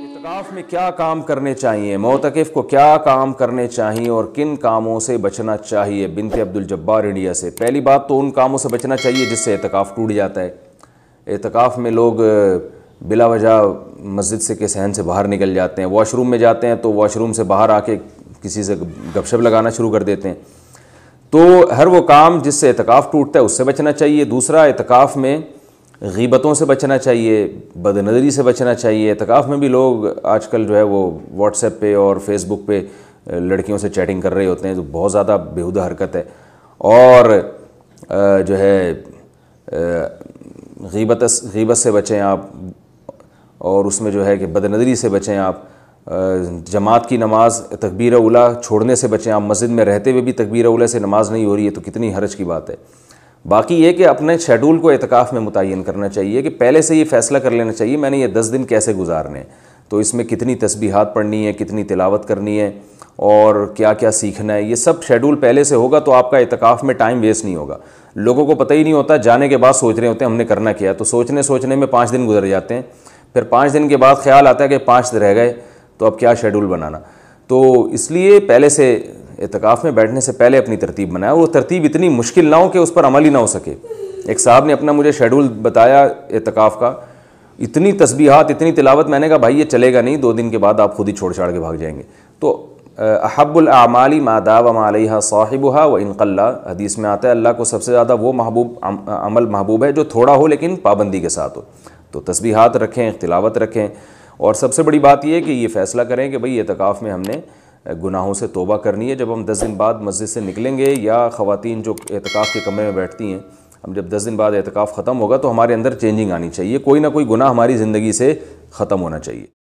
इतकाफ में क्या काम करने चाहिए मोतकफ़ को क्या काम करने चाहिए और किन कामों से बचना चाहिए बिनते अब्दुल जब्बार इंडिया से पहली बात तो उन कामों से बचना चाहिए जिससे एतकाफ़ टूट जाता है एतकाफ़ में लोग बिला वजह मस्जिद से के सहन से बाहर निकल जाते हैं वॉशरूम में जाते हैं तो वॉशरूम से बाहर आके किसी से गपशप लगाना शुरू कर देते हैं तो हर वो काम जिससे एतकाफ़ टूटता है उससे बचना चाहिए दूसरा एतकाफ़ में गीबतों से बचना चाहिए बदनज़री से बचना चाहिए एतकाफ़ में भी लोग आजकल जो है वो व्हाट्सएप पे और फेसबुक पे लड़कियों से चैटिंग कर रहे होते हैं जो तो बहुत ज़्यादा बेहूदा हरकत है और जो है गीबत गीबत से बचें आप और उसमें जो है कि बदनज़री से बचें आप जमात की नमाज़ तकबीर उला छोड़ने से बचें आप मस्जिद में रहते हुए भी तकबीर उला से नमाज़ नहीं हो रही है तो कितनी हर्ज की बात है बाकी ये कि अपने शेड्यूल को अहतकाफ़ में मुतन करना चाहिए कि पहले से ये फ़ैसला कर लेना चाहिए मैंने ये दस दिन कैसे गुजारने तो इसमें कितनी तस्बीहात पढ़नी है कितनी तिलावत करनी है और क्या क्या सीखना है ये सब शेड्यूल पहले से होगा तो आपका अहतकाफ़ में टाइम वेस्ट नहीं होगा लोगों को पता ही नहीं होता जाने के बाद सोच रहे होते हैं हमने करना क्या तो सोचने सोचने में पाँच दिन गुजर जाते हैं फिर पाँच दिन के बाद ख्याल आता है कि पाँच रह गए तो अब क्या शेड्यूल बनाना तो इसलिए पहले से एतकाफ़ में बैठने से पहले अपनी तरतीब बनाया वो तरतीब इतनी मुश्किल ना हो कि उस पर अमल ही ना हो सके एक साहब ने अपना मुझे शेड्यूल बताया एतकाफ़ का इतनी तस्बीहात इतनी तिलावत मैंने कहा भाई ये चलेगा नहीं दो दिन के बाद आप खुद ही छोड़ छाड़ के भाग जाएंगे तो अहब्बुलमाली मादा वमालिहा साहिबहा व इनकल्ला हदीस में आता है अल्लाह को सबसे ज़्यादा वो महबूब अमल महबूब है जो थोड़ा हो लेकिन पाबंदी के साथ हो तो तस्बीहात रखें तिलावत रखें और सबसे बड़ी बात यह कि ये फ़ैसला करें कि भाई एतकाफ़ में हमने गुनाहों से तोबा करनी है जब हम दस दिन बाद मस्जिद से निकलेंगे या ख़वातीन जो एतकाफ़ के कमरे में बैठती हैं हम जब दस दिन बाद एतकाफ़ ख़त्म होगा तो हमारे अंदर चेंजिंग आनी चाहिए कोई ना कोई गुनाह हमारी ज़िंदगी से ख़त्म होना चाहिए